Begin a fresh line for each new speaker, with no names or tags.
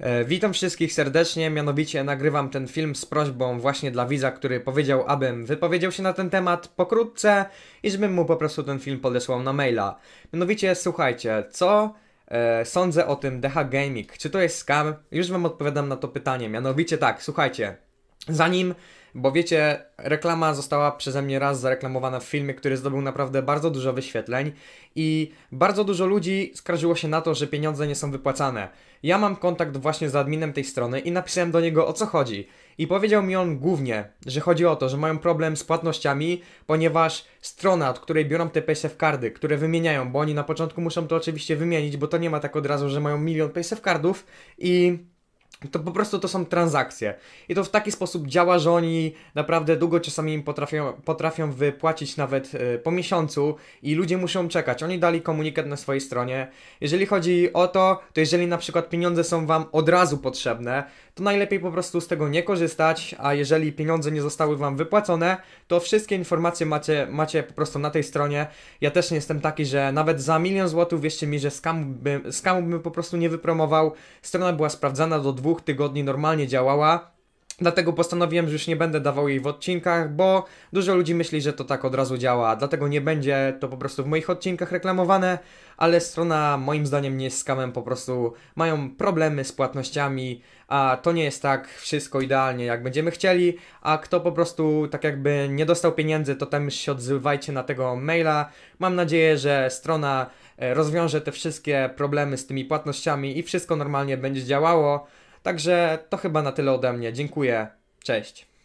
E, witam wszystkich serdecznie, mianowicie nagrywam ten film z prośbą właśnie dla widza, który powiedział, abym wypowiedział się na ten temat pokrótce i żebym mu po prostu ten film podesłał na maila. Mianowicie, słuchajcie, co e, sądzę o tym DH Gaming? Czy to jest scam? Już wam odpowiadam na to pytanie. Mianowicie tak, słuchajcie, Zanim, bo wiecie, reklama została przeze mnie raz zareklamowana w filmie, który zdobył naprawdę bardzo dużo wyświetleń i bardzo dużo ludzi skarżyło się na to, że pieniądze nie są wypłacane. Ja mam kontakt właśnie z adminem tej strony i napisałem do niego o co chodzi. I powiedział mi on głównie, że chodzi o to, że mają problem z płatnościami, ponieważ strona, od której biorą te PaySafe kardy, które wymieniają, bo oni na początku muszą to oczywiście wymienić, bo to nie ma tak od razu, że mają milion PaySafe kardów i to po prostu to są transakcje. I to w taki sposób działa, że oni naprawdę długo czasami im potrafią, potrafią wypłacić nawet y, po miesiącu i ludzie muszą czekać. Oni dali komunikat na swojej stronie. Jeżeli chodzi o to, to jeżeli na przykład pieniądze są Wam od razu potrzebne, to najlepiej po prostu z tego nie korzystać, a jeżeli pieniądze nie zostały Wam wypłacone, to wszystkie informacje macie, macie po prostu na tej stronie. Ja też nie jestem taki, że nawet za milion złotych, wierzcie mi, że skamu bym, skamu bym po prostu nie wypromował. Strona była sprawdzana do dwóch dwóch tygodni normalnie działała, Dlatego postanowiłem, że już nie będę dawał jej w odcinkach, bo dużo ludzi myśli, że to tak od razu działa. Dlatego nie będzie to po prostu w moich odcinkach reklamowane, ale strona moim zdaniem nie jest skamem, po prostu mają problemy z płatnościami, a to nie jest tak wszystko idealnie jak będziemy chcieli, a kto po prostu tak jakby nie dostał pieniędzy, to tam się odzywajcie na tego maila. Mam nadzieję, że strona e, rozwiąże te wszystkie problemy z tymi płatnościami i wszystko normalnie będzie działało. Także to chyba na tyle ode mnie. Dziękuję. Cześć.